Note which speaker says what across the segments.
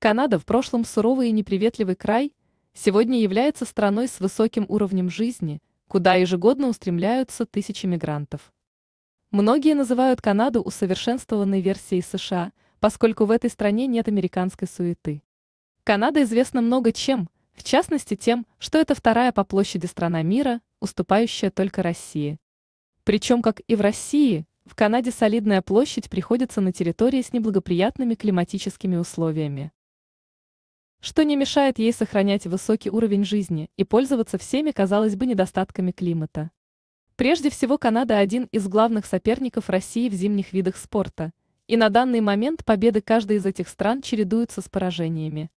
Speaker 1: Канада, в прошлом суровый и неприветливый край, сегодня является страной с высоким уровнем жизни, куда ежегодно устремляются тысячи мигрантов. Многие называют Канаду усовершенствованной версией США, поскольку в этой стране нет американской суеты. Канада известна много чем, в частности тем, что это вторая по площади страна мира, уступающая только России. Причем, как и в России, в Канаде солидная площадь приходится на территории с неблагоприятными климатическими условиями что не мешает ей сохранять высокий уровень жизни и пользоваться всеми, казалось бы, недостатками климата. Прежде всего, Канада один из главных соперников России в зимних видах спорта, и на данный момент победы каждой из этих стран чередуются с поражениями.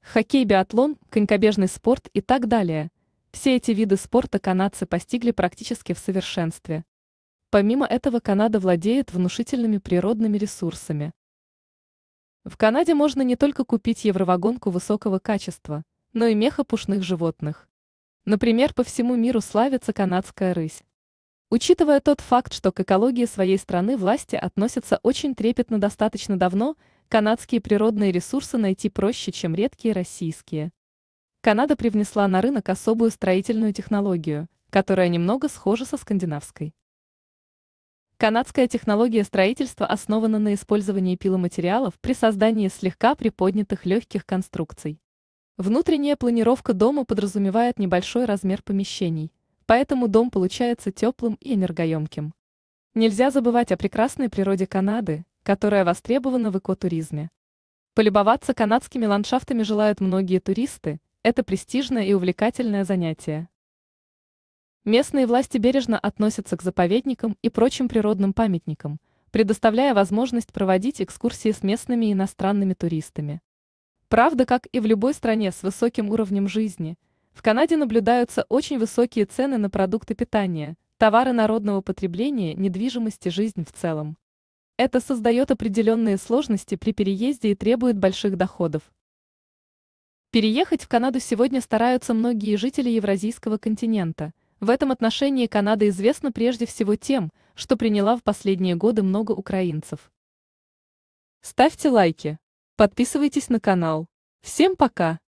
Speaker 1: Хоккей, биатлон, конькобежный спорт и так далее. Все эти виды спорта канадцы постигли практически в совершенстве. Помимо этого, Канада владеет внушительными природными ресурсами. В Канаде можно не только купить евровагонку высокого качества, но и меха пушных животных. Например, по всему миру славится канадская рысь. Учитывая тот факт, что к экологии своей страны власти относятся очень трепетно достаточно давно, канадские природные ресурсы найти проще, чем редкие российские. Канада привнесла на рынок особую строительную технологию, которая немного схожа со скандинавской. Канадская технология строительства основана на использовании пиломатериалов при создании слегка приподнятых легких конструкций. Внутренняя планировка дома подразумевает небольшой размер помещений, поэтому дом получается теплым и энергоемким. Нельзя забывать о прекрасной природе Канады, которая востребована в экотуризме. Полюбоваться канадскими ландшафтами желают многие туристы, это престижное и увлекательное занятие. Местные власти бережно относятся к заповедникам и прочим природным памятникам, предоставляя возможность проводить экскурсии с местными и иностранными туристами. Правда, как и в любой стране с высоким уровнем жизни, в Канаде наблюдаются очень высокие цены на продукты питания, товары народного потребления, недвижимость и жизнь в целом. Это создает определенные сложности при переезде и требует больших доходов. Переехать в Канаду сегодня стараются многие жители Евразийского континента – в этом отношении Канада известна прежде всего тем, что приняла в последние годы много украинцев. Ставьте лайки, подписывайтесь на канал. Всем пока!